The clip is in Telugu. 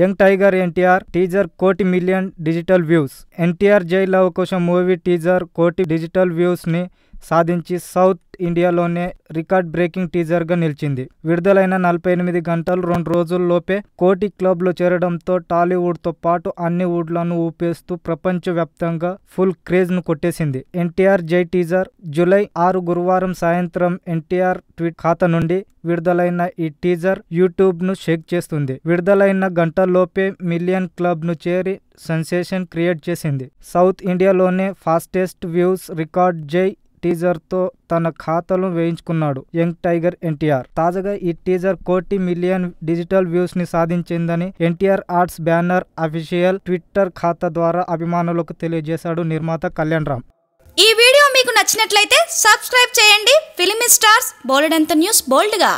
యంగ్ టైగర్ ఎన్టీఆర్ టీజర్ కోటి మిలియన్ డిజిటల్ వ్యూస్ ఎన్టీఆర్ జైల్లో కోసం మూవీ టీజర్ కోటి డిజిటల్ వ్యూస్ ని సాధించి సౌత్ ఇండియాలోనే రికార్డ్ బ్రేకింగ్ టీజర్గా నిలిచింది విడుదలైన నలభై ఎనిమిది గంటలు రెండు రోజుల్లోపే కోటి క్లబ్లో చేరడంతో టాలీవుడ్తో పాటు అన్ని వుడ్లను ఊపేస్తూ ప్రపంచవ్యాప్తంగా ఫుల్ క్రేజ్ను కొట్టేసింది ఎన్టీఆర్ జై టీజర్ జూలై ఆరు గురువారం సాయంత్రం ఎన్టీఆర్ ట్వీట్ ఖాతా నుండి విడుదలైన ఈ టీజర్ యూట్యూబ్ను షేక్ చేస్తుంది విడుదలైన గంటల్లోపే మిలియన్ క్లబ్ను చేరి సెన్సేషన్ క్రియేట్ చేసింది సౌత్ ఇండియాలోనే ఫాస్టెస్ట్ వ్యూస్ రికార్డ్ జై టీజర్తో తన ఖాతాను వేయించుకున్నాడు యంగ్ టైగర్ ఎన్టీఆర్ తాజాగా ఈ టీజర్ కోటి మిలియన్ డిజిటల్ వ్యూస్ ని సాధించిందని NTR arts banner official Twitter ఖాతా ద్వారా అభిమానులకు తెలియజేశాడు నిర్మాత కళ్యాణ్ రామ్ ఈ వీడియో మీకు నచ్చినట్లయితే సబ్స్క్రైబ్ చేయండి ఫిలిం స్టార్స్ బోల్డ్ అంత న్యూస్ బోల్డ్గా